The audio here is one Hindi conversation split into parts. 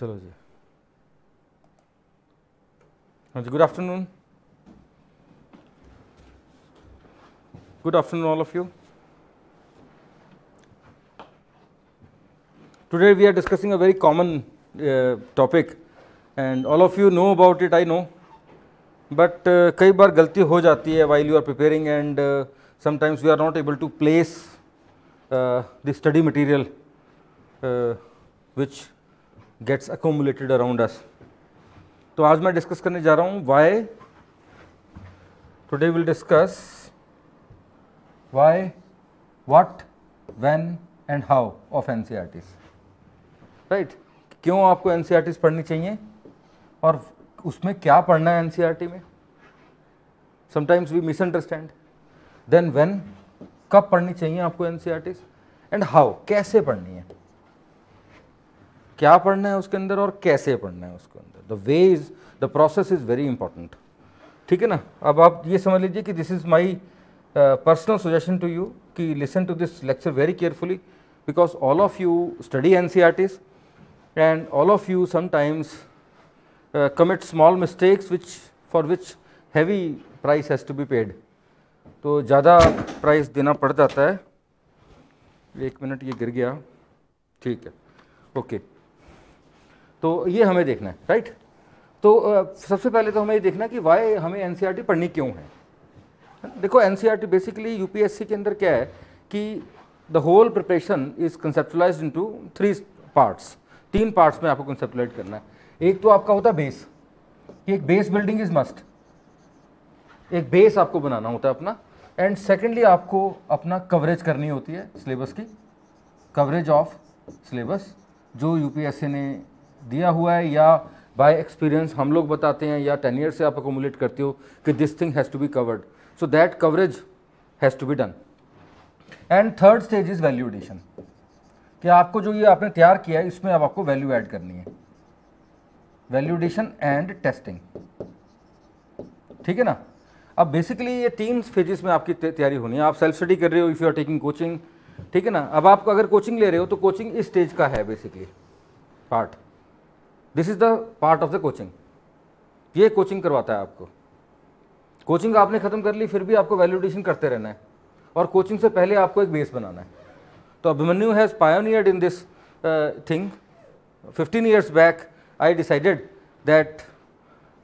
चलो जी हाँ जी good afternoon good afternoon all of you today we are discussing a very common topic and all of you know about it I know but कई बार गलती हो जाती है while you are preparing and sometimes we are not able to place the study material which gets accumulated around us तो आज मैं डिस्कस करने जा रहा हूँ why today will discuss why what when and how of an right क्यों आपको एन e पढ़नी चाहिए और उसमें क्या पढ़ना है एन e में sometimes we misunderstand then when कब पढ़नी चाहिए आपको एन एंड हाउ कैसे पढ़नी है क्या पढ़ना है उसके अंदर और कैसे पढ़ना है उसके अंदर the way is the process is very important ठीक है ना अब आप ये समझ लीजिए कि this is my personal suggestion to you कि listen to this lecture very carefully because all of you study NCRTs e and and all of you sometimes commit small mistakes which for which heavy price has to be paid तो ज़्यादा प्राइस देना पड़ जाता है एक मिनट ये गिर गया ठीक है ओके okay. तो ये हमें देखना है राइट तो सबसे पहले तो हमें ये देखना कि वाई हमें एन e पढ़नी क्यों है देखो एन बेसिकली यू के अंदर क्या है कि the whole preparation is conceptualize in two three parts तीन पार्ट्स में आपको कंसेप्टलाइज करना है एक तो आपका होता है बेस कि एक बेस बिल्डिंग इज मस्ट एक बेस आपको बनाना होता है अपना एंड सेकेंडली आपको अपना कवरेज करनी होती है सिलेबस की कवरेज ऑफ सिलेबस जो यूपीएससी ने दिया हुआ है या बाय एक्सपीरियंस हम लोग बताते हैं या टेन ईयर से आप अकोमोलेट करते हो कि this thing has to be covered so that coverage has to be done and third stage is validation कि आपको जो ये आपने तैयार किया है इसमें अब आपको वैल्यू ऐड करनी है वैल्यूडेशन एंड टेस्टिंग ठीक है ना अब बेसिकली ये तीन फेजेस में आपकी तैयारी होनी है आप सेल्फ स्टडी कर रहे हो if you are taking coaching ठीक है ना अब आप अगर कोचिंग ले रहे हो तो कोचिंग इस स्टेज का है basically part this is the part of the coaching ये कोचिंग करवाता है आपको कोचिंग आपने खत्म कर ली फिर भी आपको वैल्यूडेशन करते रहना है और कोचिंग से पहले आपको एक बेस बनाना है तो Abhimanyu has pioneered in this thing 15 years back I decided that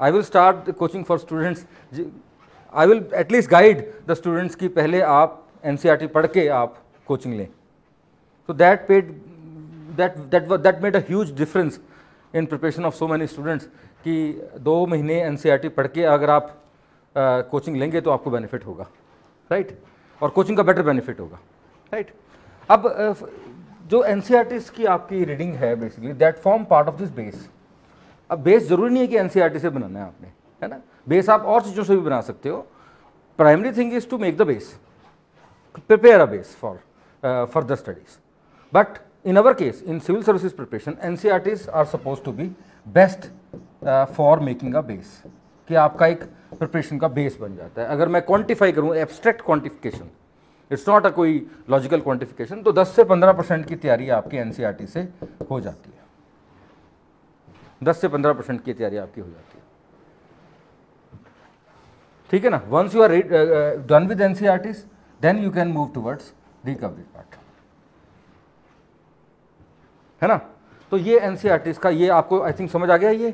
I will start the coaching for students I will at least guide the students की पहले आप एन e पढ़ के आप कोचिंग लें तो that paid that that that made a huge difference in preparation of so many students कि दो महीने एन e पढ़ के अगर आप कोचिंग लेंगे तो आपको बेनिफिट होगा राइट और कोचिंग का बेटर बेनिफिट होगा राइट अब जो एन e की आपकी रीडिंग है basically that form part of this base अब बेस जरूरी नहीं है कि एन e से बनाना है आपने है ना बेस आप और चीज़ों से भी बना सकते हो primary thing is to make the base prepare a base for further studies but in our case in civil services preparation ncrts e are supposed to be best uh, for making a base कि आपका एक प्रिपरेशन का बेस बन जाता है अगर मैं क्वांटिफाई करूं abstract quantification it's not a कोई लॉजिकल क्वांटिफिकेशन तो 10 से 15 परसेंट की तैयारी आपकी एनसीईआरटी e से हो जाती है 10 से 15 परसेंट की तैयारी आपकी हो जाती है ठीक है ना once you are done with NCERTs then you can move towards recovery part है ना तो ये एन e का ये आपको आई थिंक समझ आ गया ये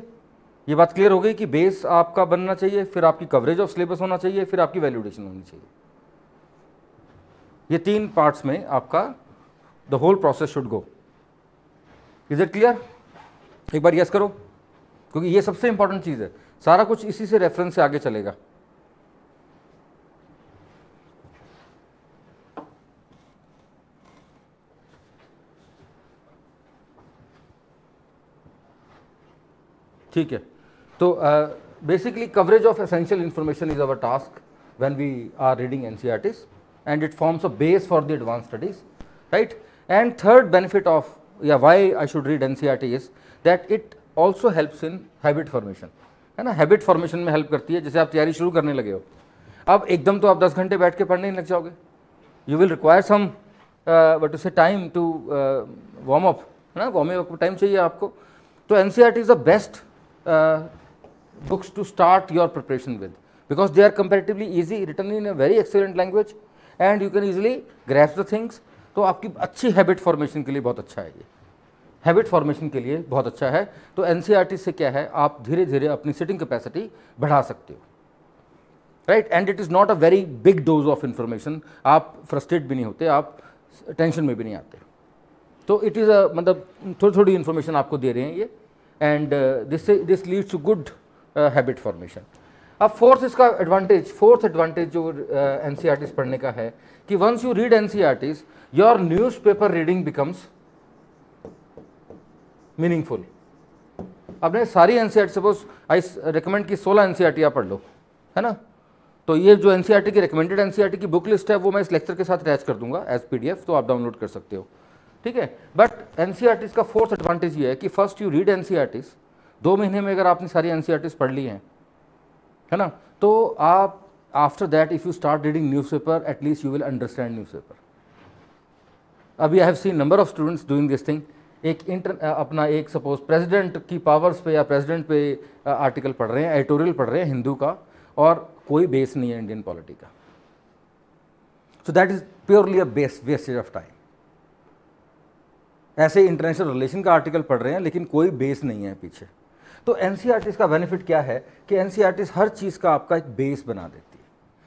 ये बात क्लियर हो गई कि बेस आपका बनना चाहिए फिर आपकी कवरेज ऑफ सिलेबस होना चाहिए फिर आपकी वैल्यूडेशन होनी चाहिए ये तीन पार्ट्स में आपका the whole process should go is it clear एक बार यस करो क्योंकि ये सबसे इंपॉर्टेंट चीज़ है सारा कुछ इसी से रेफरेंस से आगे चलेगा ठीक है तो basically coverage of essential information is our task when we are reading N C R Ts and it forms a base for the advance studies right and third benefit of या why I should read N C R T is that it also helps in habit formation है ना हैबिट फॉर्मेशन में हेल्प करती है जैसे आप तैयारी शुरू करने लगे हो अब एकदम तो आप दस घंटे बैठ के पढ़ने लग जाओगे you will require some but उसे टाइम टू वार्म अप है ना वार्म अप टाइम चाहिए आपको तो N C R T is the best uh, books to start your preparation with because they are comparatively easy written in a very excellent language and you can easily grasp the things तो आपकी अच्छी हैबिट फॉर्मेशन के लिए बहुत अच्छा है ये हैबिट फॉर्मेशन के लिए बहुत अच्छा है तो एन e से क्या है आप धीरे धीरे अपनी सिटिंग कैपेसिटी बढ़ा सकते हो right and it is not a very big dose of information आप फ्रस्ट्रेट भी नहीं होते आप टेंशन में भी नहीं आते तो इट इज़ अ मतलब थोड़ी थोड़ी इन्फॉर्मेशन आपको दे रहे हैं ये and this this leads to good habit formation अब फोर्थ इसका एडवांटेज फोर्थ एडवांटेज जो एन uh, e पढ़ने का है कि once you read N your newspaper reading becomes meaningful आपने सारी एन सपोज आई रिकमेंड की 16 एन आप पढ़ लो है ना तो ये जो एन e की रिकमेंडेड एन e की बुक लिस्ट है वो मैं इस लेक्चर के साथ अटैच कर दूंगा एज एफ तो आप डाउनलोड कर सकते हो ठीक है बट एन e का फोर्थ एडवांटेज ये है कि फर्स्ट यू रीड एन दो महीने में अगर आपने सारी एन e पढ़ ली हैं है ना तो आप after that if you start reading newspaper at least you will understand newspaper अभी I have seen number of students doing this thing एक इंटर अपना एक सपोज प्रेसिडेंट की पावर्स पे या प्रेसिडेंट पे आर्टिकल पढ़ रहे हैं एडिटोरियल पढ़ रहे हैं हिंदू का और कोई बेस नहीं है इंडियन पॉलिटी का so that is purely a base wastage of time ऐसे इंटरनेशनल रिलेशन का आर्टिकल पढ़ रहे हैं लेकिन कोई बेस नहीं है पीछे तो एन e का बेनिफिट क्या है कि एन e हर चीज़ का आपका एक बेस बना देती है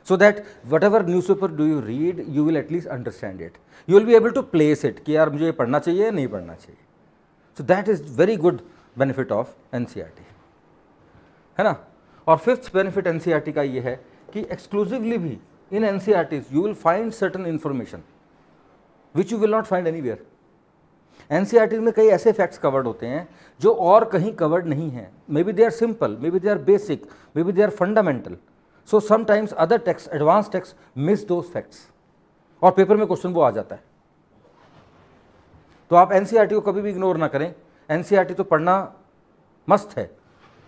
so that whatever newspaper do you read you will at least understand it you will be able to place it कि यार मुझे ये पढ़ना चाहिए या नहीं पढ़ना चाहिए so that is very good benefit of N है ना और फिफ्थ बेनिफिट एन का ये है कि एक्सक्लूसिवली भी in N you will find certain information which you will not find anywhere N में कई ऐसे फैक्ट्स कवर्ड होते हैं जो और कहीं कवर्ड नहीं है maybe they are simple maybe they are basic maybe they are fundamental so sometimes other texts advance texts miss those facts और पेपर में क्वेश्चन वो आ जाता है तो आप एन को कभी भी इग्नोर ना करें एन तो पढ़ना मस्त है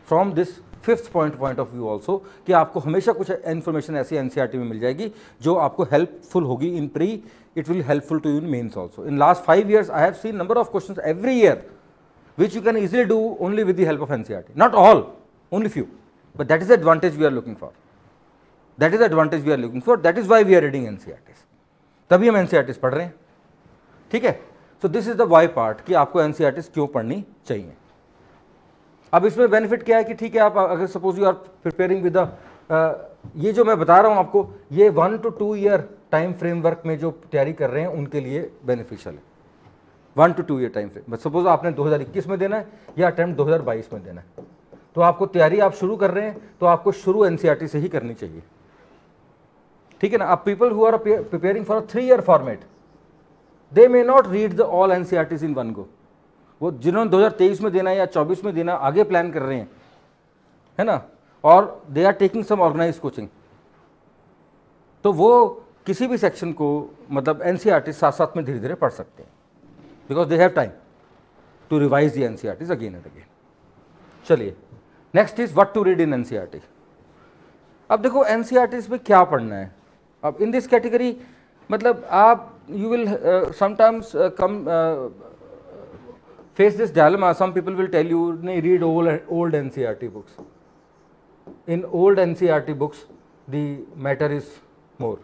from this fifth point point of view also कि आपको हमेशा कुछ इन्फॉर्मेशन ऐसी एन e में मिल जाएगी जो आपको हेल्पफुल होगी in pre it will helpful to you in mains also in last five years I have seen number of question every year which you can easily do only with the help of N not all only few but that is advantage we are looking for that is advantage we are looking for that is why we are reading N तभी हम एन e पढ़ रहे हैं ठीक है so this is the why part कि आपको एन e क्यों पढ़नी चाहिए अब इसमें बेनिफिट क्या है कि ठीक है आप अगर suppose you are preparing with ये जो मैं बता रहा हूँ आपको ये one two two year time framework में जो तैयारी कर रहे हैं उनके लिए बेनिफिशियल है one two two year time frame suppose आपने 2021 में देना है या अटैम्प्ट 2022 में देना है तो आपको तैयारी आप शुरू कर रहे हैं तो आपको शुरू एन e से ही करनी चाहिए ठीक है ना अब people who are preparing for a three year format they may not read the all N in one go वो जिन्होंने 2023 में देना या 24 में देना आगे प्लान कर रहे हैं है ना और they are taking some organise coaching तो वो किसी भी सेक्शन को मतलब एन साथ साथ में धीरे धीरे पढ़ सकते हैं because they have time to revise the N again and again चलिए next is what to read in N अब देखो एन e में क्या पढ़ना है अब इन दिस कैटेगरी मतलब आप you will sometimes come face this dilemma. Some people will tell you, read old, old NCRT books. In old NCRT books, the matter is more.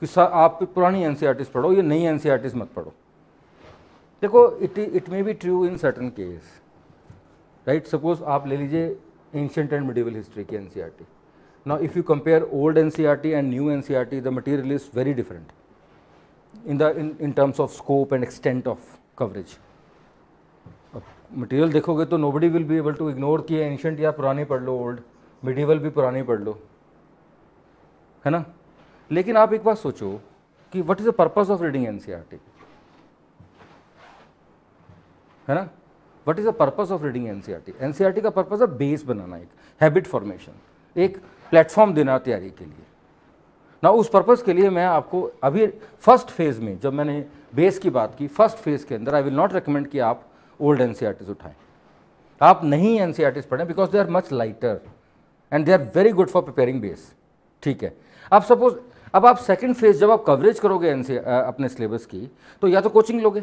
कि आप पुरानी एन पढ़ो ये नई एन मत पढ़ो देखो it it may be true in certain case right suppose आप ले लीजिए एंशंट एंड मिडिवल हिस्ट्री की N now if you compare old N and new the is very different in in terms of scope and extent of coverage अब मटेरियल देखोगे तो nobody will be able to ignore कि एंशंट या पुरानी पढ़ लो ओल्ड मिडिवल भी पुरानी पढ़ लो है ना लेकिन आप एक बात सोचो कि what is the purpose of reading N है ना what is the purpose of reading N C का पर्पस है बेस बनाना एक हैबिट फॉर्मेशन एक प्लेटफॉर्म देना तैयारी के लिए ना उस पर्पस के लिए मैं आपको अभी फर्स्ट फेज़ में जब मैंने बेस की बात की फर्स्ट फेज़ के अंदर आई विल नॉट रिकमेंड कि आप ओल्ड एन e उठाएं आप नहीं एन सी e पढ़ें because they are much lighter and they are very good for preparing base ठीक है आप सपोज अब आप सेकंड फेज जब आप कवरेज करोगे एन अपने सिलेबस की तो या तो कोचिंग लोगे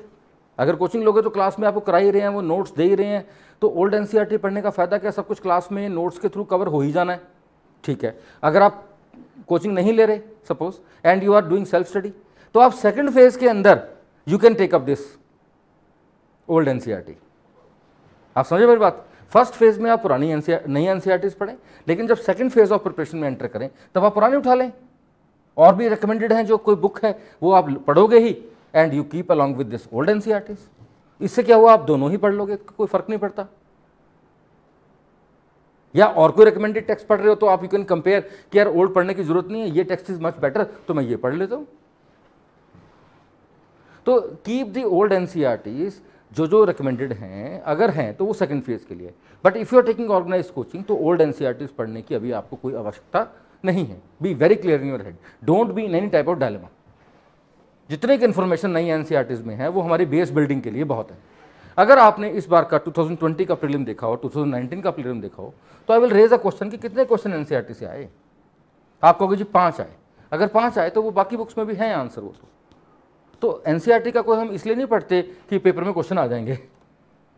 अगर कोचिंग लोगे तो क्लास में आपको करा ही रहे हैं वो नोट्स दे ही रहे हैं तो ओल्ड एन e पढ़ने का फ़ायदा क्या सब कुछ क्लास में नोट्स के थ्रू कवर हो ही जाना है ठीक है अगर आप कोचिंग नहीं ले रहे suppose and you are doing self study तो आप सेकेंड फेज़ के अंदर you can take up this old NCERT आप समझे मेरी बात फर्स्ट फेज में आप पुरानी e नई एनसीईआरटीज e पढ़ें लेकिन जब सेकंड फेज ऑफ प्रिपरेशन में एंटर करें तब आप पुरानी उठा लें और भी रिकमेंडेड हैं जो कोई बुक है वो आप पढ़ोगे ही and you keep along with this old NCERTs इससे क्या हुआ आप दोनों ही पढ़ लोगे कोई फर्क नहीं पड़ता या और कोई रिकमेंडेड टेक्स्ट पढ़ रहे हो तो आप यू कैन कंपेयर कि यार ओल्ड पढ़ने की जरूरत नहीं है ये टेक्स्ट इज मच बेटर तो मैं ये पढ़ लेता हूँ तो कीप दी ओल्ड एन जो जो रिकमेंडेड हैं अगर हैं तो वो सेकेंड फेज़ के लिए but if you are taking organise coaching तो ओल्ड एन e पढ़ने की अभी आपको कोई आवश्यकता नहीं है be very clear in your head don't be in any type of dilemma जितने की इन्फॉर्मेशन नई एन e में है वो हमारी बेस बिल्डिंग के लिए बहुत है अगर आपने इस बार का 2020 का प्रीलिम देखा हो 2019 का प्रीलिम देखा हो तो I will raise a question कि कितने क्वेश्चन एन e से आए आप कहोगे जी पाँच आए अगर पाँच आए तो वो बाकी बुक्स में भी हैं आंसर वो तो तो एन e का कोई हम इसलिए नहीं पढ़ते कि पेपर में क्वेश्चन आ जाएंगे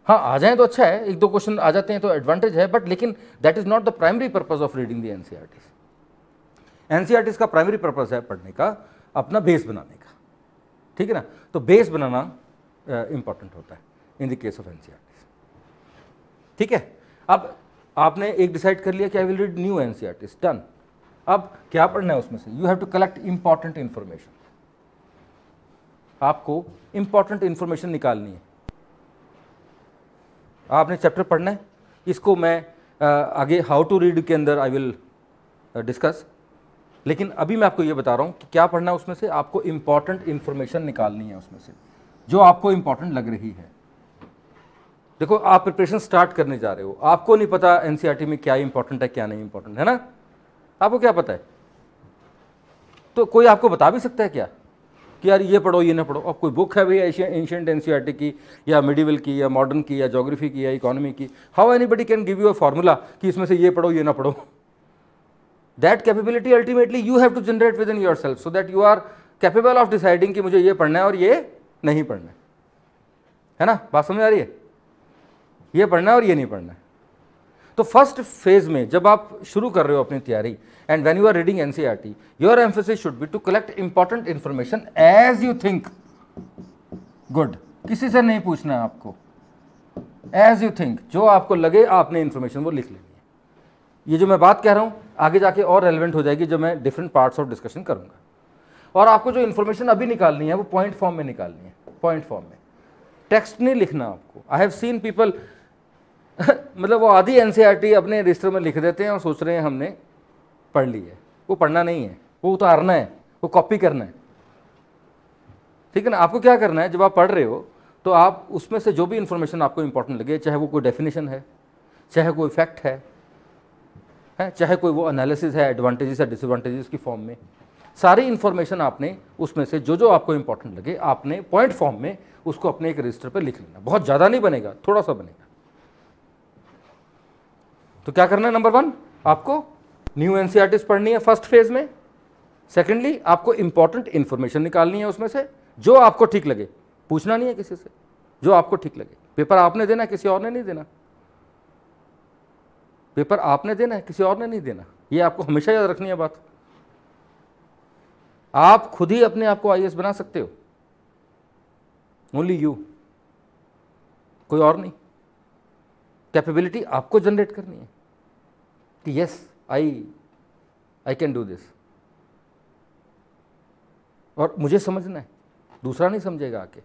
हाँ आ जाएं तो अच्छा है एक दो क्वेश्चन आ जाते हैं तो एडवांटेज है बट लेकिन that is not the primary purpose of reading the N N का प्राइमरी पर्पज़ है पढ़ने का अपना बेस बनाने का ठीक है ना तो बेस बनाना इंपॉर्टेंट uh, होता है in the case of N ठीक है अब आपने एक डिसाइड कर लिया कि I will read new N done अब क्या पढ़ना है उसमें से you have to collect important information आपको इम्पॉर्टेंट इन्फॉर्मेशन निकालनी है आपने चैप्टर पढ़ना है इसको मैं आगे हाउ टू रीड के अंदर आई विल डिस्कस लेकिन अभी मैं आपको ये बता रहा हूँ कि क्या पढ़ना है उसमें से आपको इम्पॉर्टेंट इन्फॉर्मेशन निकालनी है उसमें से जो आपको इम्पॉर्टेंट लग रही है देखो आप प्रिपरेशन स्टार्ट करने जा रहे हो आपको नहीं पता एनसीआरटी e में क्या इंपॉर्टेंट है क्या नहीं इंपॉर्टेंट है ना आपको क्या पता है तो कोई आपको बता भी सकता है क्या कि यार ये पढ़ो ये ना पढ़ो अब कोई बुक है भाई एंशियंट एनसीआरटी की या मिडिवल की या मॉडर्न की या जोग्राफी की या इकोनॉमी की how buddy can give you a formula कि इसमें से ये पढ़ो ये ना पढ़ो that capability ultimately you have to generate within your yourself so that you are capable of deciding कि मुझे ये पढ़ना है और ये नहीं पढ़ना है ना बात समझ आ रही है ये पढ़ना है और ये नहीं पढ़ना है तो फर्स्ट फेज में जब आप शुरू कर रहे हो अपनी तैयारी and when you are reading NCERT your emphasis should be to collect important information as you think good किसी से नहीं पूछना है आपको एज यू थिंक जो आपको लगे आपने इंफॉर्मेशन वो लिख लेनी है ये जो मैं बात कह रहा हूँ आगे जाके और रेलिवेंट हो जाएगी जब मैं डिफरेंट पार्ट्स ऑफ डिस्कशन करूँगा और आपको जो इन्फॉर्मेशन अभी निकालनी है वो पॉइंट फॉर्म में निकालनी है पॉइंट फॉर्म में टेक्स्ट नहीं लिखना आपको आई हैव सीन पीपल मतलब वो आधी एन e अपने रजिस्टर में लिख देते हैं और सोच रहे हैं हमने पढ़ ली है वो पढ़ना नहीं है वो उतारना है वो कॉपी करना है ठीक है ना आपको क्या करना है जब आप पढ़ रहे हो तो आप उसमें से जो भी इन्फॉर्मेशन आपको इंपॉर्टेंट लगे चाहे वो कोई डेफिनेशन है चाहे कोई फैक्ट है है चाहे कोई वो एनालिसिस है एडवांटेजेस या डिसएडवांटेजेस की फॉर्म में सारी इन्फॉर्मेशन आपने उसमें से जो जो आपको इंपॉर्टेंट लगे आपने पॉइंट फॉर्म में उसको अपने एक रजिस्टर पर लिख लेना बहुत ज़्यादा नहीं बनेगा थोड़ा सा बनेगा तो क्या करना है नंबर वन आपको न्यू एन e पढ़नी है फर्स्ट फेज में सेकेंडली आपको इंपॉर्टेंट इन्फॉर्मेशन निकालनी है उसमें से जो आपको ठीक लगे पूछना नहीं है किसी से जो आपको ठीक लगे पेपर आपने देना है किसी और ने नहीं देना पेपर आपने देना है किसी और ने नहीं देना ये आपको हमेशा याद रखनी है बात आप खुद ही अपने आप को आई बना सकते हो ओनली यू कोई और नहीं कैपेबिलिटी आपको जनरेट करनी है कि yes I I can do this और मुझे समझना है दूसरा नहीं समझेगा आके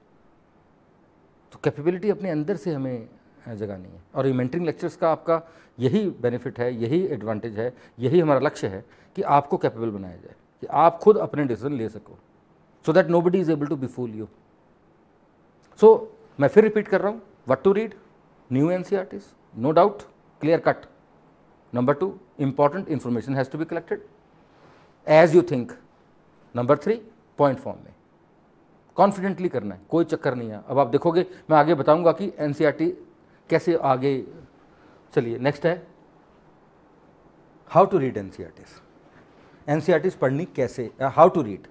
तो कैपेबिलिटी अपने अंदर से हमें जगानी है और ये मेंटरिंग लेक्चर्स का आपका यही बेनिफिट है यही एडवांटेज है यही हमारा लक्ष्य है कि आपको कैपेबल बनाया जाए कि आप खुद अपने डिसीजन ले सको so that nobody is able to be fool you so मैं फिर रिपीट कर रहा हूँ what to read new N C आर्टिस्ट no doubt clear cut. Number 2 important information has to be collected as you think. Number 3 point form में कॉन्फिडेंटली करना है कोई चक्कर नहीं है अब आप देखोगे मैं आगे बताऊंगा कि एन e कैसे आगे चलिए नेक्स्ट है how to read N N पढ़नी कैसे हाउ टू रीड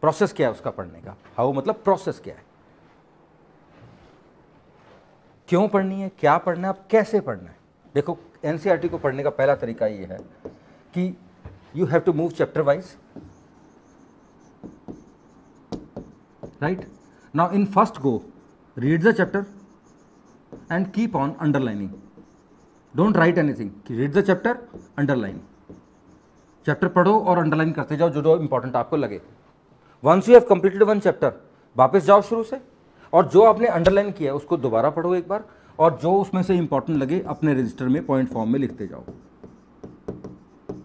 प्रोसेस क्या है उसका पढ़ने का हाउ मतलब प्रोसेस क्या है क्यों पढ़नी है क्या पढ़ना है आप कैसे पढ़ना है देखो एन e को पढ़ने का पहला तरीका ये है कि you have to move chapter wise right now in first go read the chapter and keep on underlining don't write anything read the chapter underline chapter पढ़ो और अंडरलाइन करते जाओ जो जो इंपॉर्टेंट आपको लगे once you have completed one chapter वापस जाओ शुरू से और जो आपने अंडरलाइन किया है उसको दोबारा पढ़ो एक बार और जो उसमें से इंपॉर्टेंट लगे अपने रजिस्टर में पॉइंट फॉर्म में लिखते जाओ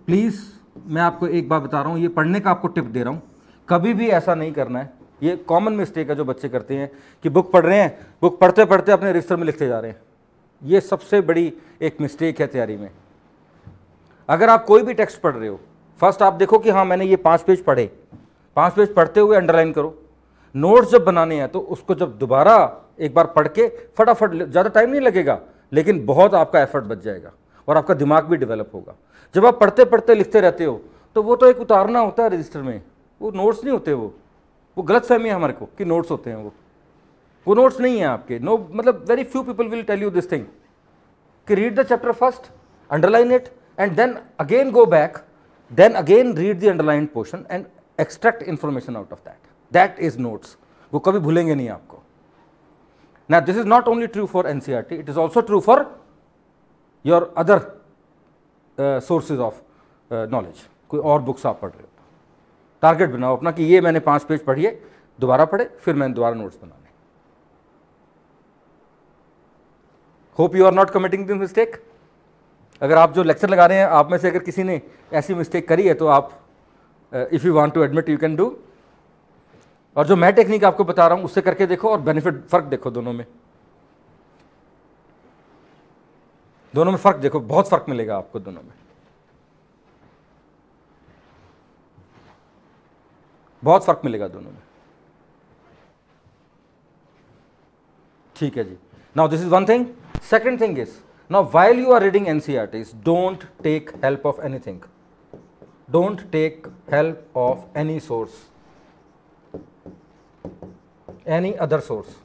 प्लीज़ मैं आपको एक बार बता रहा हूँ ये पढ़ने का आपको टिप दे रहा हूं कभी भी ऐसा नहीं करना है ये कॉमन मिस्टेक है जो बच्चे करते हैं कि बुक पढ़ रहे हैं बुक पढ़ते पढ़ते अपने रजिस्टर में लिखते जा रहे हैं ये सबसे बड़ी एक मिस्टेक है तैयारी में अगर आप कोई भी टेक्स्ट पढ़ रहे हो फर्स्ट आप देखो कि हाँ मैंने ये पांच पेज पढ़े पांच पेज पढ़ते हुए अंडरलाइन करो नोट्स जब बनाने हैं तो उसको जब दोबारा एक बार पढ़ के फटाफट ज़्यादा टाइम नहीं लगेगा लेकिन बहुत आपका एफर्ट बच जाएगा और आपका दिमाग भी डेवलप होगा जब आप पढ़ते पढ़ते लिखते रहते हो तो वो तो एक उतारना होता है रजिस्टर में वो नोट्स नहीं होते वो वो गलत फहमी है हमारे को कि नोट्स होते हैं वो वो नोट्स नहीं है आपके नो मतलब very few people will tell you this thing कि read the chapter first underline it and then again go back then again read the underline portion and extract information out of that that is notes वो कभी भूलेंगे नहीं आपको ना this is not only true for NCERT it is also true for your other sources of knowledge कोई और बुक्स आप पढ़ रहे हो टारगेट बनाओ अपना कि ये मैंने पांच पेज पढ़िए दोबारा पढ़े फिर मैंने दोबारा नोट्स बनाने hope you are not committing this mistake अगर आप जो लेक्चर लगा रहे हैं आप में से अगर किसी ने ऐसी मिस्टेक करी है तो आप if you want to admit you can do और जो मैं टेक्निक आपको बता रहा हूं उससे करके देखो और बेनिफिट फ़र्क देखो दोनों में दोनों में फ़र्क देखो बहुत फ़र्क मिलेगा आपको दोनों में बहुत फ़र्क मिलेगा दोनों में ठीक है जी now this is one thing second thing is now while you are reading NCERTs don't take help of anything don't take help of any source any other source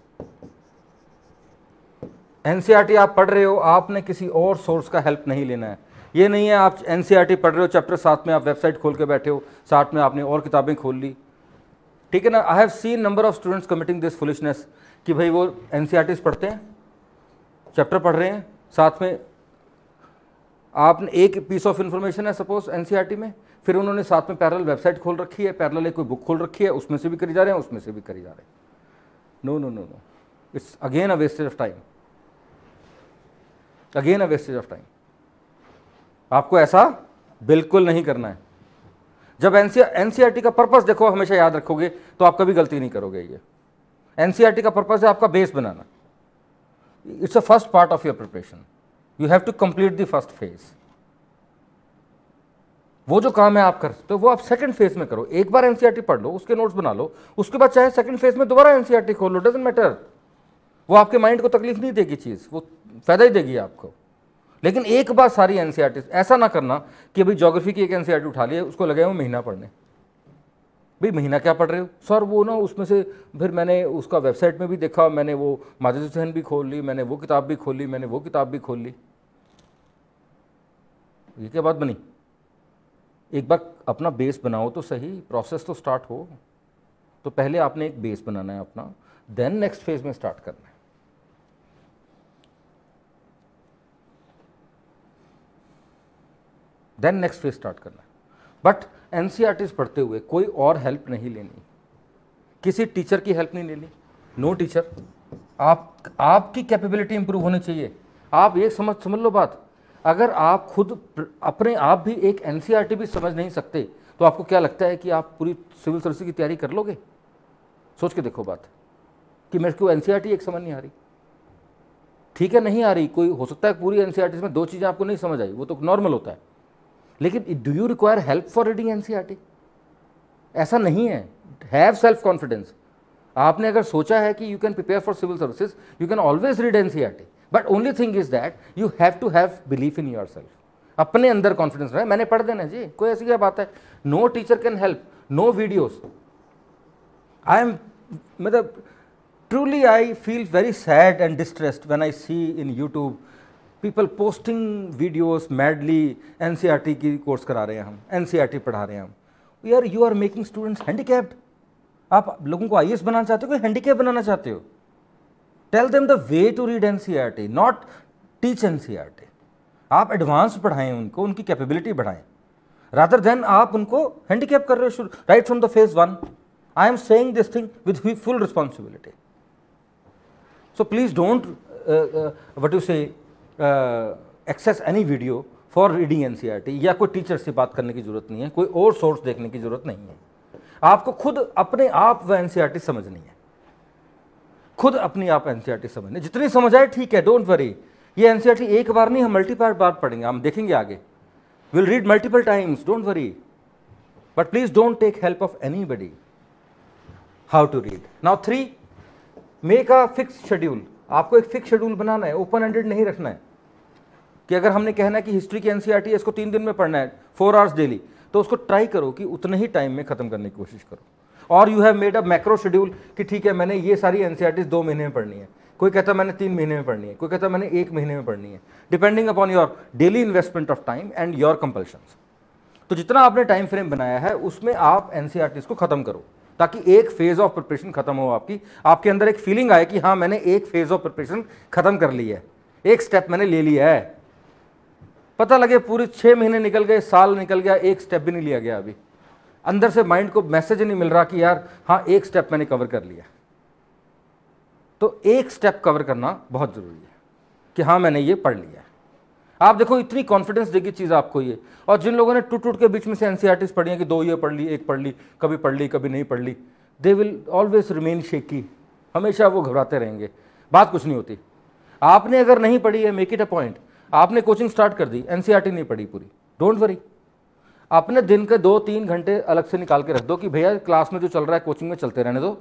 NCERT आप पढ़ रहे हो आपने किसी और सोर्स का हेल्प नहीं लेना है ये नहीं है आप एनसीईआरटी e पढ़ रहे हो चैप्टर साथ में आप वेबसाइट खोल के बैठे हो साथ में आपने और किताबें खोल ली ठीक है ना I have seen number of students committing this foolishness कि भाई वो एन e पढ़ते हैं चैप्टर पढ़ रहे हैं साथ में आपने एक पीस ऑफ इंफॉर्मेशन है सपोज एन e में फिर उन्होंने साथ में पैरल वेबसाइट खोल रखी है पैरल एक कोई बुक खोल रखी है उसमें से भी करी जा रहे हैं उसमें से भी करी जा रहे हैं no no no no it's again a wastage of time again a wastage of time आपको ऐसा बिल्कुल नहीं करना है जब एनसीआरटी का पर्पज देखो हमेशा याद रखोगे तो आप कभी गलती नहीं करोगे ये एनसीआरटी का पर्पज है आपका बेस बनाना it's a first part of your preparation you have to complete the first phase वो जो काम है आप कर सकते हो वो आप सेकंड फेज में करो एक बार एनसीईआरटी e पढ़ लो उसके नोट्स बना लो उसके बाद चाहे सेकंड फेज में दोबारा एनसीईआरटी खोल लो डजेंट मैटर वो आपके माइंड को तकलीफ नहीं देगी चीज़ वो फ़ायदा ही देगी आपको लेकिन एक बार सारी एन e ऐसा ना करना कि भाई जोग्राफी की एक एन e उठा लिए उसको लगे हुए महीना पढ़ने भाई महीना क्या पढ़ रहे हो सर वो ना उसमें से फिर मैंने उसका वेबसाइट में भी देखा मैंने वो माजिद हुसैन भी खोल ली मैंने वो किताब भी खोल ली मैंने वो किताब भी खोल ली ये क्या बात बनी एक बार अपना बेस बनाओ तो सही प्रोसेस तो स्टार्ट हो तो पहले आपने एक बेस बनाना है अपना देन नेक्स्ट फेज में स्टार्ट करना है देन नेक्स्ट फेज स्टार्ट करना है बट एन e पढ़ते हुए कोई और हेल्प नहीं लेनी किसी टीचर की हेल्प नहीं लेनी नो टीचर आप आपकी कैपेबिलिटी इंप्रूव होनी चाहिए आप ये समझ समझ लो बात अगर आप खुद अपने आप भी एक एन e भी समझ नहीं सकते तो आपको क्या लगता है कि आप पूरी सिविल सर्विस की तैयारी कर लोगे सोच के देखो बात कि मेरे को एन e एक समझ नहीं आ रही ठीक है नहीं आ रही कोई हो सकता है पूरी एन e में दो चीज़ें आपको नहीं समझ आई वो तो नॉर्मल होता है लेकिन do you require help for reading N ऐसा नहीं है हैव सेल्फ कॉन्फिडेंस आपने अगर सोचा है कि you can prepare for civil services you can always read N but only thing is that you have to have belief in your self अपने अंदर कॉन्फिडेंस रहे मैंने पढ़ देना जी कोई ऐसी क्या बात है no teacher can help no videos I am मतलब truly I feel very sad and distressed when I see in YouTube people posting videos madly N C R T की कोर्स करा रहे हैं हम एन सी आर टी पढ़ा रहे हैं हम we are you are making students handicapped आप लोगों को आई एस बनाना चाहते हो कोई हैंडीकैप बनाना चाहते हो tell them the way to read N C R T not teach N C R T आप एडवांस पढ़ाएं उनको उनकी कैपेबिलिटी बढ़ाएं रादर देन आप उनको हैंडीकैप कर रहे हो right from the phase one I am saying this thing with full responsibility so please don't what you say access any video for reading N for e या कोई टीचर से बात करने की ज़रूरत नहीं है कोई और सोर्स देखने की ज़रूरत नहीं है आपको खुद अपने आप वह एन e समझनी है खुद अपनी आप एनसीआरटी e समझने जितनी समझ आए ठीक है डोंट वरी ये एन e एक बार नहीं हम मल्टीपल बार पढ़ेंगे हम देखेंगे आगे will read multiple times don't worry please don't take help of any body how to read now three make a fix schedule आपको एक फिक्स शेड्यूल बनाना है ओपन एंडेड नहीं रखना है कि अगर हमने कहना है कि हिस्ट्री की एनसीआरटी e है इसको तीन दिन में पढ़ना है फोर आवर्स डेली तो उसको ट्राई करो कि उतने ही टाइम में खत्म करने की कोशिश करो और you have made a macro schedule कि ठीक है मैंने ये सारी एन e दो महीने में पढ़नी है कोई कहता मैंने तीन महीने में पढ़नी है कोई कहता मैंने एक महीने में पढ़नी है depending upon your daily investment of time and your compulsion तो जितना आपने टाइम फ्रेम बनाया है उसमें आप एन e को खत्म करो ताकि एक फेज ऑफ प्रिपरेशन खत्म हो आपकी आपके अंदर एक फीलिंग आए कि हाँ मैंने एक फेज ऑफ प्रिपरेशन खत्म कर ली है एक स्टेप मैंने ले लिया है पता लगे पूरे छः महीने निकल गए साल निकल गया एक स्टेप भी नहीं लिया गया अभी अंदर से माइंड को मैसेज नहीं मिल रहा कि यार हाँ एक स्टेप मैंने कवर कर लिया तो एक स्टेप कवर करना बहुत ज़रूरी है कि हाँ मैंने ये पढ़ लिया आप देखो इतनी कॉन्फिडेंस देगी चीज़ आपको ये और जिन लोगों ने टूट टूट के बीच में से एन पढ़ी हैं कि दो ये पढ़ ली एक पढ़ ली कभी पढ़ ली कभी नहीं पढ़ ली they will always remain shaky हमेशा वो घबराते रहेंगे बात कुछ नहीं होती आपने अगर नहीं पढ़ी है मेक इट अ पॉइंट आपने कोचिंग स्टार्ट कर दी एनसीआरटी नहीं पढ़ी पूरी डोंट वरी अपने दिन के दो तीन घंटे अलग से निकाल के रख दो कि भैया क्लास में जो चल रहा है कोचिंग में चलते रहने दो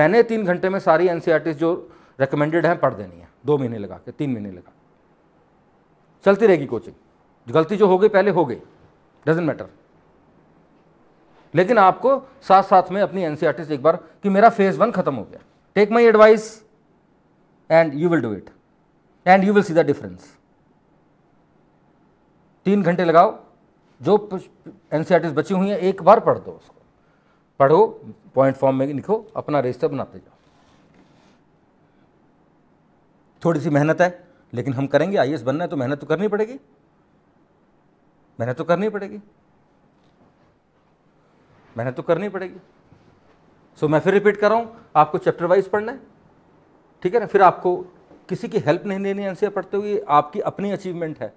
मैंने तीन घंटे में सारी एन e जो रिकमेंडेड हैं पढ़ देनी है दो महीने लगा के तीन महीने लगा चलती रहेगी कोचिंग गलती जो हो गई पहले हो गई डजेंट मैटर लेकिन आपको साथ साथ में अपनी से e एक बार कि मेरा फेज वन खत्म हो गया take my advice and you will do it and you will see the difference तीन घंटे लगाओ जो एन e बची हुई हैं एक बार पढ़ दो उसको पढ़ो पॉइंट फॉर्म में लिखो अपना रजिस्टर बनाते जाओ थोड़ी सी मेहनत है लेकिन हम करेंगे आई बनना है तो मेहनत तो करनी पड़ेगी मेहनत तो करनी पड़ेगी मेहनत तो करनी पड़ेगी सो so, मैं फिर रिपीट कर रहा हूँ आपको चैप्टर वाइज पढ़ना है ठीक है ना फिर आपको किसी की हेल्प नहीं लेनी एन e पढ़ते हुए आपकी अपनी अचीवमेंट है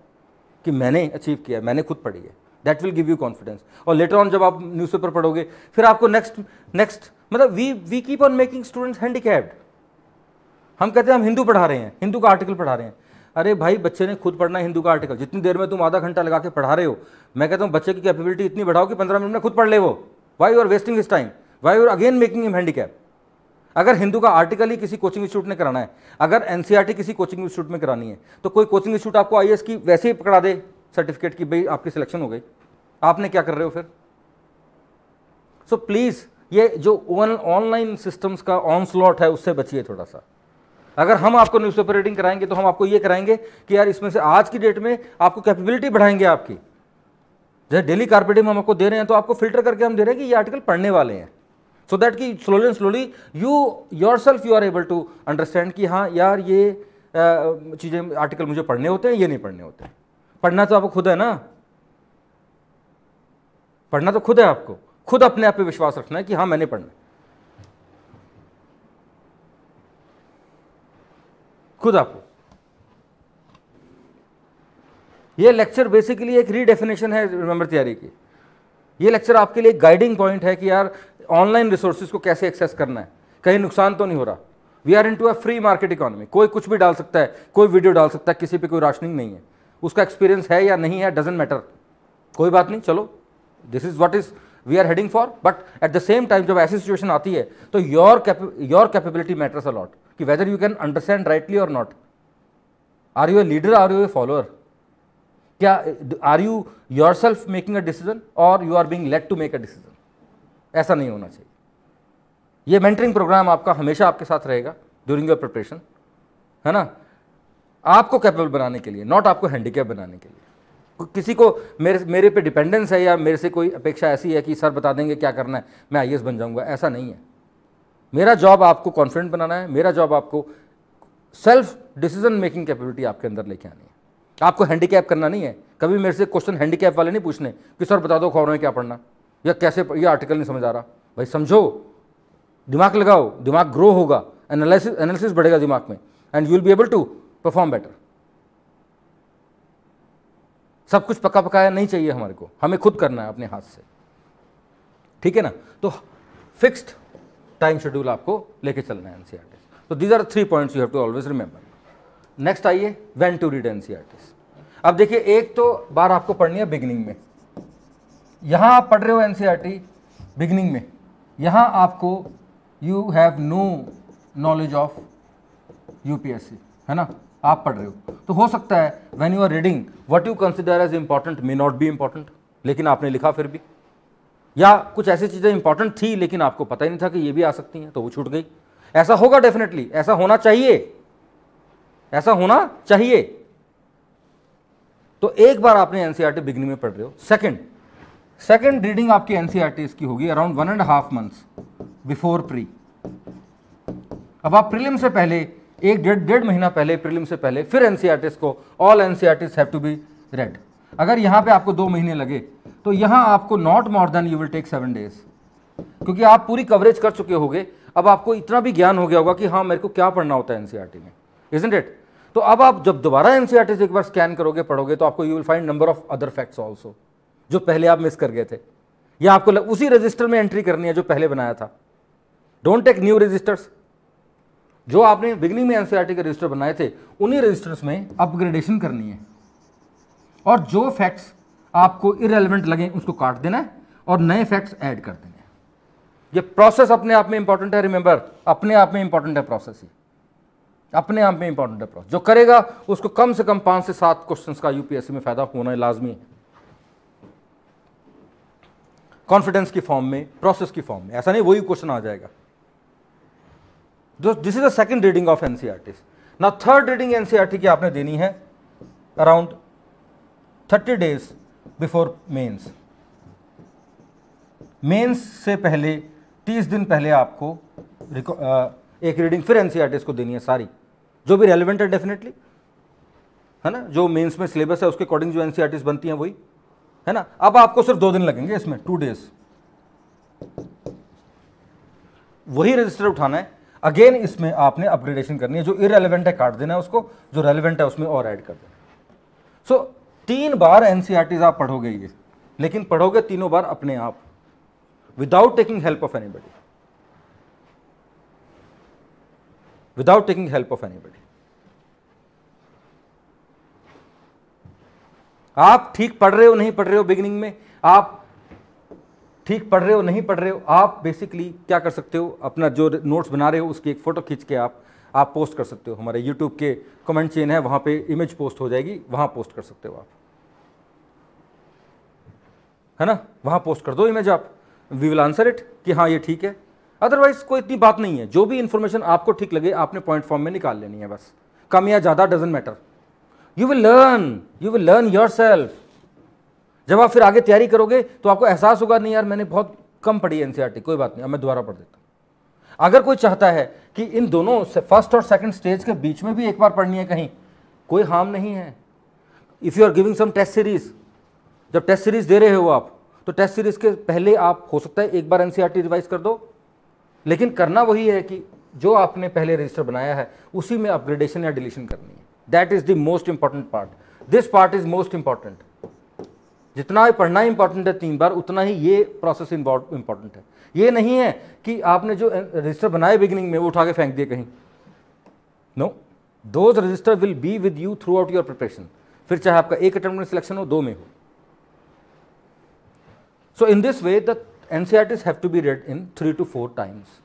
कि मैंने अचीव किया मैंने खुद पढ़ी है that will give you confidence और लेटर ऑन जब आप न्यूज़पेपर पढ़ोगे फिर आपको नेक्स्ट नेक्स्ट मतलब we we keep on making students handicapped हम कहते हैं हम हिंदू पढ़ा रहे हैं हिंदू का आर्टिकल पढ़ा रहे हैं अरे भाई बच्चे ने खुद पढ़ना है हिंदू का आर्टिकल जितनी देर में तुम आधा घंटा लगा के पढ़ा रहे हो मैं कहता हूँ बच्चे की कैपेबिलिटी इतनी बढ़ाओ कि पंद्रह मिनट में खुद पढ़ ले वो why you are wasting his time why you are again making him handicap अगर हिंदू का आर्टिकल ही किसी कोचिंग इंस्टीट्यूट ने कराना है अगर एनसीआरटी e किसी कोचिंग इंस्टीट्यूट में करानी है तो कोई कोचिंग इंस्टीट्यूट आपको आई की वैसे ही पकड़ा दे सर्टिफिकेट की भाई आपकी सिलेक्शन हो गई आपने क्या कर रहे हो फिर सो so, प्लीज़ ये जो ऑनलाइन सिस्टम्स का ऑन स्लॉट है उससे बचिए थोड़ा सा अगर हम आपको न्यूज पेपर रीडिंग कराएंगे तो हम आपको ये कराएंगे कि यार इसमें से आज की डेट में आपको कैपेबिलिटी बढ़ाएंगे आपकी जैसे डेली कार्पेटिंग हम आपको दे रहे हैं तो आपको फिल्टर करके हम दे रहे हैं कि ये आर्टिकल पढ़ने वाले हैं सो दैट कि slowly and slowly you your self you are able to understand कि हाँ यार ये चीज़ें आर्टिकल मुझे पढ़ने होते हैं ये नहीं पढ़ने होते हैं पढ़ना तो आपको खुद है ना पढ़ना तो खुद है आपको खुद अपने आप पे विश्वास रखना है कि हाँ मैंने पढ़ना खुद आपको ये लेक्चर बेसिकली एक रीडेफिनेशन है रिमेंबर तैयारी की ये लेक्चर आपके लिए गाइडिंग पॉइंट है कि यार ऑनलाइन रिसोर्सेज को कैसे एक्सेस करना है कहीं नुकसान तो नहीं हो रहा we are into a free market economy कोई कुछ भी डाल सकता है कोई वीडियो डाल सकता है किसी पे कोई राशनिंग नहीं है उसका एक्सपीरियंस है या नहीं है डजेंट मैटर कोई बात नहीं चलो this is what is we are heading for but at the same time जब ऐसी सिचुएशन आती है तो your your capability matters a lot कि whether you can understand rightly और not are you a leader are you a follower क्या are you your self making a decision और you are being late to make a decision ऐसा नहीं होना चाहिए ये मेंटरिंग प्रोग्राम आपका हमेशा आपके साथ रहेगा ड्यूरिंग योर प्रिपरेशन है ना आपको कैपेबल बनाने के लिए नॉट आपको हैंडीकैप बनाने के लिए किसी को मेरे मेरे पे डिपेंडेंस है या मेरे से कोई अपेक्षा ऐसी है कि सर बता देंगे क्या करना है मैं आई बन जाऊंगा ऐसा नहीं है मेरा जॉब आपको कॉन्फिडेंट बनाना है मेरा जॉब आपको सेल्फ डिसीजन मेकिंग कैपेबिलिटी आपके अंदर लेके आनी है आपको हैंडीकैप करना नहीं है कभी मेरे से क्वेश्चन हैंडीकैप वाले नहीं पूछने कि सर बता दो खबरों में क्या पढ़ना या कैसे ये आर्टिकल नहीं समझ आ रहा भाई समझो दिमाग लगाओ दिमाग ग्रो होगा एनालिसिस एनालिसिस बढ़ेगा दिमाग में and you will be able to perform better सब कुछ पक्का पकाया नहीं चाहिए हमारे को हमें खुद करना है अपने हाथ से ठीक है ना तो फिक्स्ड टाइम शेड्यूल आपको लेके चलना है एनसीआर तो these are three points you have to always remember next आइए वैन टू रीड एनसीआर अब देखिए एक तो बार आपको पढ़नी है बिगनिंग में यहां आप पढ़ रहे हो एनसीआर बिगनिंग में यहां आपको you have no knowledge of UPSC है ना आप पढ़ रहे हो तो हो सकता है when you are reading what you consider as important may not be important लेकिन आपने लिखा फिर भी या कुछ ऐसी चीज़ें इंपॉर्टेंट थी लेकिन आपको पता ही नहीं था कि ये भी आ सकती हैं तो वो छूट गई ऐसा होगा डेफिनेटली ऐसा होना चाहिए ऐसा होना चाहिए तो एक बार आपने एनसीईआरटी बिगनिंग e में पढ़ रहे हो सेकंड सेकंड रीडिंग आपकी एनसीईआरटी e इसकी होगी around one and half months before pre अब आप प्रीलिम से पहले एक डेढ़ डेढ़ महीना पहले प्रिलिम से पहले फिर एन को all N have to be read अगर यहाँ पे आपको दो महीने लगे तो यहाँ आपको not more than you will take seven days क्योंकि आप पूरी कवरेज कर चुके होगे अब आपको इतना भी ज्ञान हो गया होगा कि हाँ मेरे को क्या पढ़ना होता है एन में इजेंट इट तो अब आप जब दोबारा एन से एक बार स्कैन करोगे पढ़ोगे तो आपको you will find number of other facts also जो पहले आप मिस कर गए थे या आपको लग, उसी रजिस्टर में एंट्री करनी है जो पहले बनाया था डोंट टेक न्यू रजिस्टर्स जो आपने बिगनिंग में एनसीईआरटी e के रजिस्टर बनाए थे उन्हीं रजिस्टर्स में अपग्रेडेशन करनी है और जो फैक्ट्स आपको इरेलीवेंट लगे उसको काट देना है और नए फैक्ट्स ऐड कर देने हैं ये प्रोसेस अपने आप में इंपॉर्टेंट है रिमेंबर अपने आप में इंपॉर्टेंट है प्रोसेस ही अपने आप में इंपॉर्टेंट है प्रोसेस जो करेगा उसको कम से कम पांच से सात क्वेश्चंस का यूपीएससी में फ़ायदा होना लाजमी है कॉन्फिडेंस की फॉर्म में प्रोसेस की फॉर्म में ऐसा नहीं वही क्वेश्चन आ जाएगा this is the second reading of NCERT now third reading NCERT की आपने देनी है around thirty days before mains mains से पहले तीस दिन पहले आपको एक रीडिंग फिर एनसीईआरटी e को देनी है सारी जो भी रेलिवेंट है डेफिनेटली है ना जो मेंस में सिलेबस है उसके अकॉर्डिंग जो एनसीईआरटी e बनती है वही है ना अब आपको सिर्फ दो दिन लगेंगे इसमें टू डेज वही रजिस्टर उठाना है अगेन इसमें आपने अपग्रेडेशन करनी है जो इरेलीवेंट है काट देना है उसको जो रेलिवेंट है उसमें और ऐड कर देना सो so, तीन बार एन e आप पढ़ोगे ये लेकिन पढ़ोगे तीनों बार अपने आप without taking help of anybody without taking help of anybody आप ठीक पढ़ रहे हो नहीं पढ़ रहे हो बिगिनिंग में आप ठीक पढ़ रहे हो नहीं पढ़ रहे हो आप बेसिकली क्या कर सकते हो अपना जो नोट्स बना रहे हो उसकी एक फ़ोटो खींच के आप आप पोस्ट कर सकते हो हमारे यूट्यूब के कमेंट चेन है वहाँ पे इमेज पोस्ट हो जाएगी वहाँ पोस्ट कर सकते हो आप है ना वहाँ पोस्ट कर दो इमेज आप वी विल आंसर इट कि हाँ ये ठीक है अदरवाइज कोई इतनी बात नहीं है जो भी इन्फॉर्मेशन आपको ठीक लगे आपने पॉइंट फॉर्म में निकाल लेनी है बस कम या ज़्यादा doesn't matter you will learn you will learn your self जब आप फिर आगे तैयारी करोगे तो आपको एहसास होगा नहीं यार मैंने बहुत कम पढ़ी एन e कोई बात नहीं अब मैं दोबारा पढ़ देता हूँ अगर कोई चाहता है कि इन दोनों फर्स्ट और सेकेंड स्टेज के बीच में भी एक बार पढ़नी है कहीं कोई हार्म नहीं है if you are giving some test series जब टेस्ट सीरीज दे रहे हो आप तो टेस्ट सीरीज के पहले आप हो सकता है एक बार एन रिवाइज e कर दो लेकिन करना वही है कि जो आपने पहले रजिस्टर बनाया है उसी में अपग्रेडेशन या डिलीशन करनी है that is the most important part this part is most important जितना पढ़ना इंपॉर्टेंट है तीन बार उतना ही ये प्रोसेस इंपॉर्टेंट है ये नहीं है कि आपने जो रजिस्टर बनाए बिगिनिंग में वो उठा के फेंक दिए कहीं no those register will be with you throughout your preparation फिर चाहे आपका एक अटेम्प्ट में सिलेक्शन हो दो में हो so in this way the NCERTs have to be read in three two four times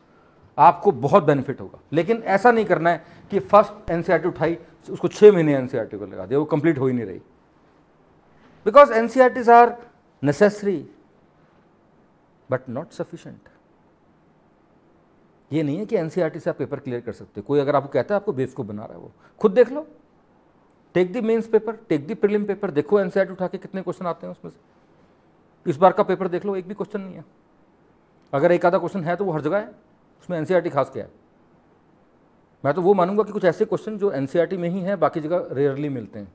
आपको बहुत बेनिफिट होगा लेकिन ऐसा नहीं करना है कि फर्स्ट एनसीआरटी e उठाई उसको छह महीने एनसीआरटी e को लगा दिया वो कंप्लीट हो ही नहीं रही because NCRTs e are necessary but not sufficient. ये नहीं है कि एनसीईआरटी से e आप पेपर क्लियर कर सकते कोई अगर आपको कहता है आपको को बना रहा है वो खुद देख लो take the mains paper take the prelim paper देखो एनसीईआरटी e उठा के कितने क्वेश्चन आते हैं उसमें से इस बार का पेपर देख लो एक भी क्वेश्चन नहीं है अगर एक आधा क्वेश्चन है तो वो हर जगह है उसमें एनसीईआरटी खास क्या है मैं तो वो मानूंगा कि कुछ ऐसे क्वेश्चन जो एनसीईआरटी में ही है बाकी जगह रेयरली मिलते हैं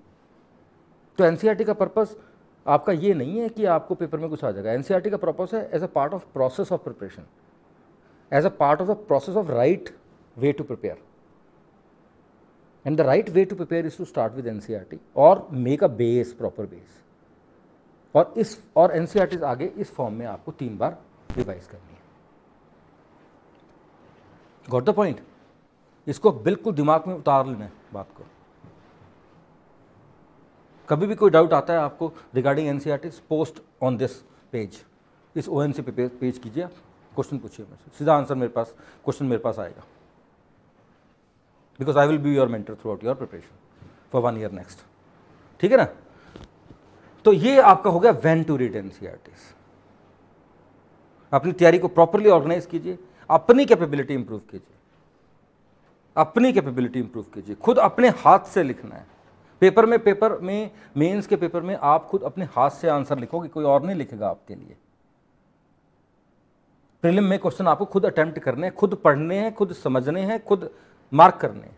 तो एन e का पर्पज़ आपका ये नहीं है कि आपको पेपर में कुछ आ जाएगा एन e का पर्पज़ है as a part of process of preparation as a part of the process of right way to prepare way to prepare is to start with N C R T और make a base proper base और इस और एन e आगे इस फॉर्म में आपको तीन बार रिवाइज करनी है गॉट द पॉइंट इसको बिल्कुल दिमाग में उतार लेना है बात को कभी भी कोई डाउट आता है आपको regarding N post on this page इस ओ एन पे पेज कीजिए क्वेश्चन पूछिए मुझसे सीधा आंसर मेरे पास क्वेश्चन मेरे पास आएगा because I will be your mentor throughout your preparation for one year next ठीक है ना तो ये आपका हो गया वेन टू रीड एन अपनी तैयारी को प्रॉपरली ऑर्गेनाइज कीजिए अपनी कैपेबिलिटी इंप्रूव कीजिए अपनी कैपेबिलिटी इंप्रूव कीजिए खुद अपने हाथ से लिखना है पेपर में पेपर में मेंस के पेपर में आप खुद अपने हाथ से आंसर लिखोगे कोई और नहीं लिखेगा आपके लिए प्रिलिम में क्वेश्चन आपको खुद अटेम्प्ट करने हैं खुद पढ़ने हैं खुद समझने हैं खुद मार्क करने हैं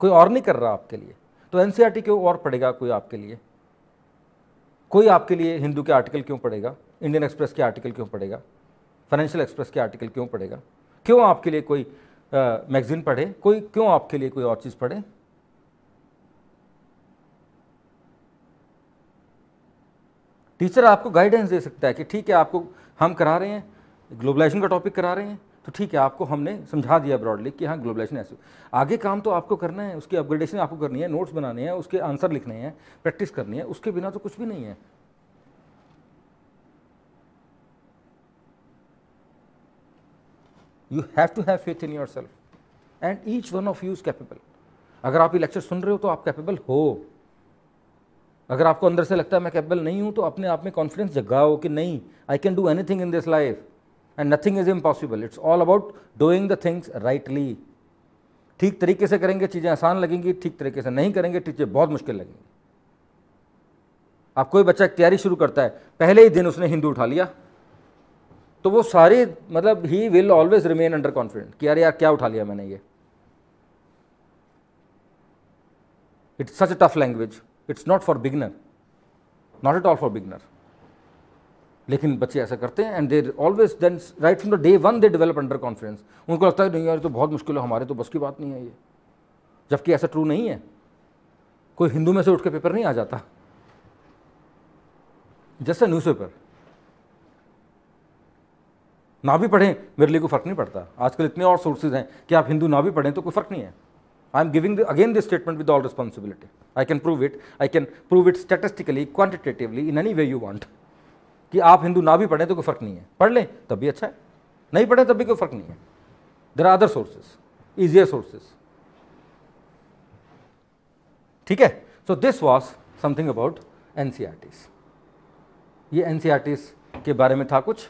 कोई और नहीं कर रहा आपके लिए तो एनसीआरटी क्यों और पढ़ेगा कोई आपके लिए कोई आपके लिए हिंदू के आर्टिकल क्यों पढ़ेगा इंडियन एक्सप्रेस के आर्टिकल क्यों पढ़ेगा फाइनेंशियल एक्सप्रेस के आर्टिकल क्यों पढ़ेगा क्यों आपके लिए कोई मैगजीन पढ़े कोई क्यों आपके लिए कोई और चीज़ पढ़े टीचर आपको गाइडेंस दे सकता है कि ठीक है आपको हम करा रहे हैं ग्लोबलाइजेशन का टॉपिक करा रहे हैं तो ठीक है आपको हमने समझा दिया ब्रॉडली कि हाँ ग्लोबलाइजेशन ऐसे आगे काम तो आपको करना है उसकी अपग्रेडेशन आपको करनी है नोट्स बनाने हैं उसके आंसर लिखने हैं प्रैक्टिस करनी है उसके बिना तो कुछ भी नहीं है you have to have faith in your yourself and each one of you is capable अगर आप ये लेक्चर सुन रहे हो तो आप कैपेबल हो अगर आपको अंदर से लगता है मैं कैपेबल नहीं हूँ तो अपने आप में कॉन्फिडेंस जगाओ कि नहीं I can do anything in this life and nothing is impossible it's all about doing the things rightly ठीक तरीके से करेंगे चीज़ें आसान लगेंगी ठीक तरीके से नहीं करेंगे चीज़ें बहुत मुश्किल लगेंगी आप कोई बच्चा तैयारी शुरू करता है पहले ही दिन उसने हिंदू उठा लिया तो वो सारे मतलब ही will always remain under confident कि यार यार क्या उठा लिया मैंने ये it's such a tough language it's not for beginner not at all for beginner लेकिन बच्चे ऐसा करते हैं and there always then right from the day one they develop under confidence उनको लगता है नहीं यार तो बहुत मुश्किल है हमारे तो बस की बात नहीं है ये जबकि ऐसा ट्रू नहीं है कोई हिंदू में से उठ के पेपर नहीं आ जाता जैसे न्यूज़ पेपर ना भी पढ़ें मेरे लिए कोई फ़र्क नहीं पड़ता आजकल इतने और सोर्सेज हैं कि आप हिंदू ना भी पढ़ें तो कोई फ़र्क नहीं है I am giving the, again this statement with all responsibility. I can prove it. I can prove it statistically, quantitatively, in any way you want. कि आप हिंदू ना भी पढ़ें तो कोई फ़र्क नहीं है पढ़ लें तब भी अच्छा है नहीं पढ़ें तब भी कोई फ़र्क नहीं है there are other sources easier sources ठीक है so this was something about N ये एन के बारे में था कुछ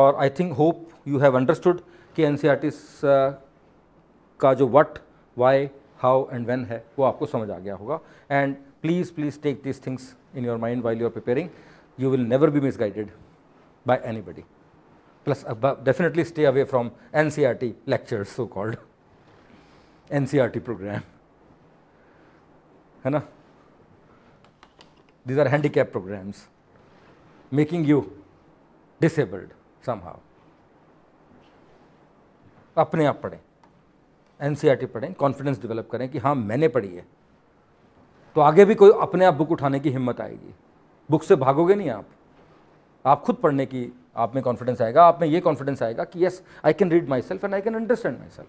और I think hope you have understood कि एन का जो what why how and when है वो आपको समझ आ गया होगा and please please take this things in your mind why you are preparing you will never be misguided by any buddy plus definitely stay away from N C R T lectures so called N C R T program है ना these are handicap programs making you disabled somehow अपने आप पढ़ें एन पढ़ें कॉन्फिडेंस डेवलप करें कि हाँ मैंने पढ़ी है तो आगे भी कोई अपने आप बुक उठाने की हिम्मत आएगी बुक से भागोगे नहीं आप आप खुद पढ़ने की आप में कॉन्फिडेंस आएगा आप में ये कॉन्फिडेंस आएगा कि yes I can read myself and I can understand myself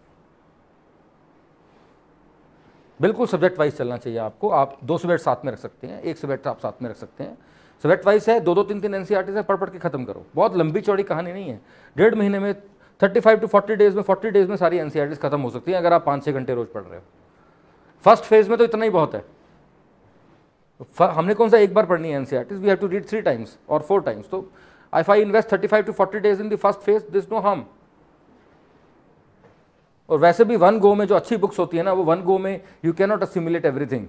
बिल्कुल सब्जेक्ट वाइज चलना चाहिए आपको आप दो सब्जेक्ट साथ में रख सकते हैं एक सब्जेक्ट आप साथ में रख सकते हैं सब्जेक्ट वाइज है दो दो तीन तीन एन से पढ़ पढ़ के खत्म करो बहुत लंबी चौड़ी कहानी नहीं है डेढ़ महीने में फाइव टू फोर्टी डेज में फोर्टी डेज में सारी एनसीआर e खत्म हो सकती है अगर आप पाँच छः घंटे रोज पढ़ रहे हो फर्स्ट फेज में तो इतना ही बहुत है हमने कौन सा एक बार पढ़नी है NCR we have to read three times और फोर टाइम्स तो I I invest five to forty days in the first phase this no हम और वैसे भी वन गो में जो अच्छी बुक्स होती है ना वो वन गो में you not assimilate everything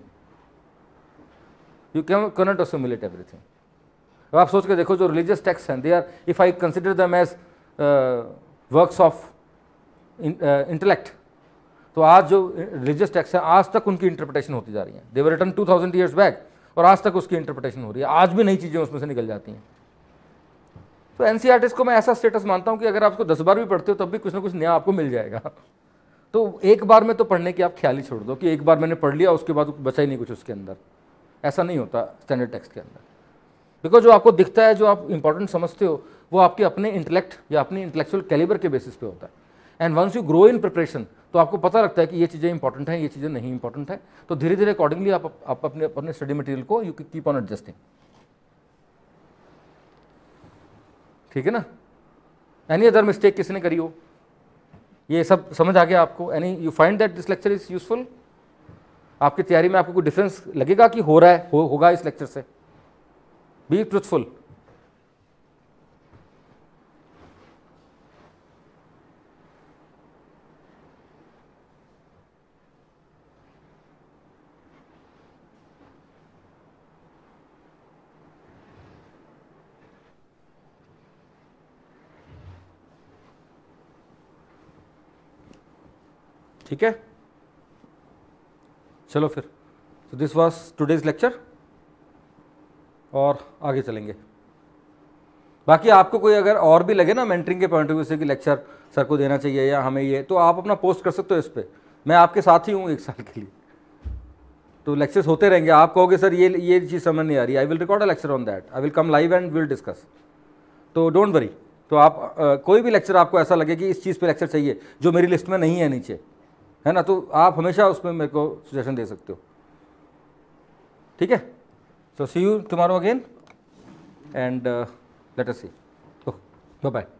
you cannot assimilate everything आप सोच के देखो जो रिलीजियस टेक्स्ट हैं they are if I consider them as works of intellect तो आज जो रिलीजियस टेक्स है आज तक उनकी इंटरप्रिटेशन होती जा रही है they were return two thousand years back और आज तक उसकी इंटरप्रिटेशन हो रही है आज भी नई चीज़ें उसमें से निकल जाती हैं तो एन e को मैं ऐसा स्टेटस मानता हूँ कि अगर आपको दस बार भी पढ़ते हो तब भी कुछ ना कुछ नया आपको मिल जाएगा तो एक बार में तो पढ़ने की आप ख्याल ही छोड़ दो कि एक बार मैंने पढ़ लिया उसके बाद बचा ही नहीं कुछ उसके अंदर ऐसा नहीं होता स्टैंडर्ड टेक्स्ट के अंदर बिकॉज जो आपको दिखता है जो आप इंपॉर्टेंट समझते हो वो आपके अपने इंटेलेक्ट या अपने इंटेलेक्चुअल कैलिबर के बेसिस पे होता है and once you grow in preparation तो आपको पता लगता है कि ये चीज़ें इंपॉर्टेंट हैं ये चीज़ें नहीं इंपॉर्टेंट है तो धीरे धीरे अकॉर्डिंगली आप, आप अपने अपने स्टडी मटेरियल को यू कीप ऑन एडजस्टिंग ठीक है ना एनी अदर मिस्टेक किसने करी हो ये सब समझ आ गया आपको any you find that this lecture is useful आपकी तैयारी में आपको कोई डिफरेंस लगेगा कि हो रहा है हो, होगा इस लेक्चर से बी ट्रूथफुल ठीक है चलो फिर तो दिस वॉज टूडेज लेक्चर और आगे चलेंगे बाकी आपको कोई अगर और भी लगे ना मेंटरिंग के पॉइंट ऑफ व्यू से कि लेक्चर सर को देना चाहिए या हमें ये तो आप अपना पोस्ट कर सकते हो इस पर मैं आपके साथ ही हूँ एक साल के लिए तो लेक्चर्स होते रहेंगे आप कहोगे सर ये ये चीज़ समझ नहीं आ रही I will record a lecture on that I will come live and will discuss तो डोंट वरी तो आप आ, कोई भी लेक्चर आपको ऐसा लगे कि इस चीज़ पे लेक्चर चाहिए जो मेरी लिस्ट में नहीं है नीचे है ना तो आप हमेशा उसमें मेरे को सजेशन दे सकते हो ठीक है so see you tomorrow again and let us see okay bye bye